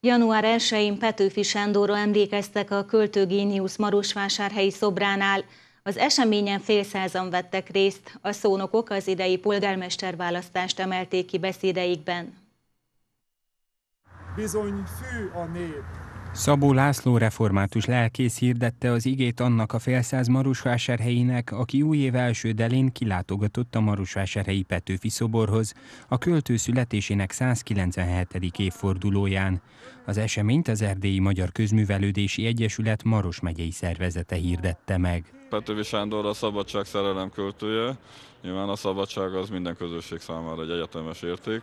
Január 1-én Petőfi Sándorra emlékeztek a Géniusz Marosvásárhelyi szobránál. Az eseményen félszázan vettek részt, a szónokok az idei polgármesterválasztást emelték ki beszédeikben. Bizony fű a nép, Szabó László református lelkész hirdette az igét annak a félszáz marusvásárhelyének, aki új év első delén kilátogatott a marusvásárhelyi Petőfi szoborhoz, a költő születésének 197. évfordulóján. Az eseményt az Erdélyi Magyar Közművelődési Egyesület Maros megyei szervezete hirdette meg. Petőfi Sándor a szabadság szerelem költője, nyilván a szabadság az minden közösség számára egy egyetemes érték,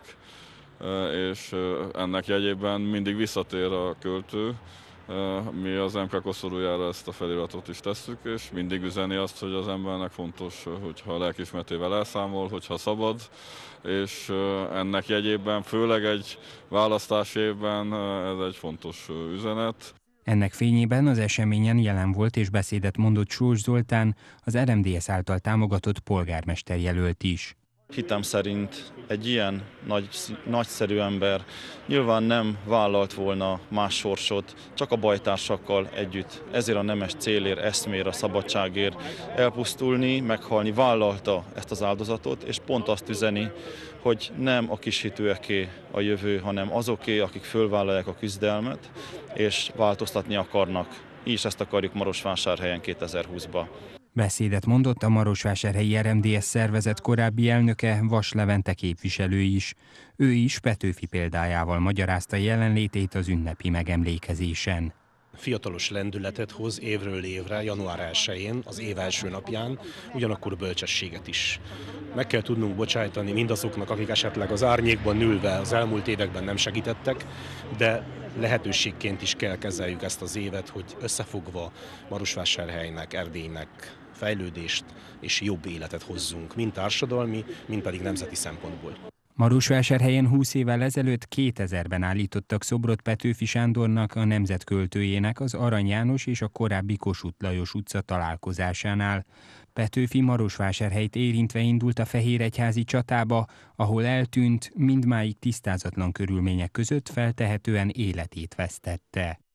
és ennek jegyében mindig visszatér a költő, mi az MK koszorújára ezt a feliratot is tesszük, és mindig üzeni azt, hogy az embernek fontos, hogyha a lelkismertével elszámol, hogyha szabad, és ennek jegyében, főleg egy választás évben ez egy fontos üzenet. Ennek fényében az eseményen jelen volt és beszédet mondott Sós Zoltán, az RMDS által támogatott polgármester jelölt is. Hitem szerint egy ilyen nagy, nagyszerű ember nyilván nem vállalt volna más sorsot, csak a bajtársakkal együtt. Ezért a nemes célért, eszmér, a szabadságért elpusztulni, meghalni, vállalta ezt az áldozatot, és pont azt üzeni, hogy nem a kishitőeké a jövő, hanem azoké, akik fölvállalják a küzdelmet, és változtatni akarnak. Így is ezt akarjuk Marosvásárhelyen 2020-ba. Beszédet mondott a Marosvásárhelyi RMDS szervezet korábbi elnöke Vas Levente képviselő is. Ő is Petőfi példájával magyarázta jelenlétét az ünnepi megemlékezésen fiatalos lendületet hoz évről évre, január 1-én, az év első napján, ugyanakkor bölcsességet is. Meg kell tudnunk bocsájtani mindazoknak, akik esetleg az árnyékban ülve az elmúlt években nem segítettek, de lehetőségként is kell kezeljük ezt az évet, hogy összefogva Marosvásárhelynek, Erdélynek, fejlődést és jobb életet hozzunk, mind társadalmi, mind pedig nemzeti szempontból. Marosvásárhelyen 20 évvel ezelőtt 2000-ben állítottak szobrot Petőfi Sándornak, a nemzetköltőjének az Arany János és a korábbi Kossuth Lajos utca találkozásánál. Petőfi Marosvásárhelyt érintve indult a Fehéregyházi csatába, ahol eltűnt, mindmáig tisztázatlan körülmények között feltehetően életét vesztette.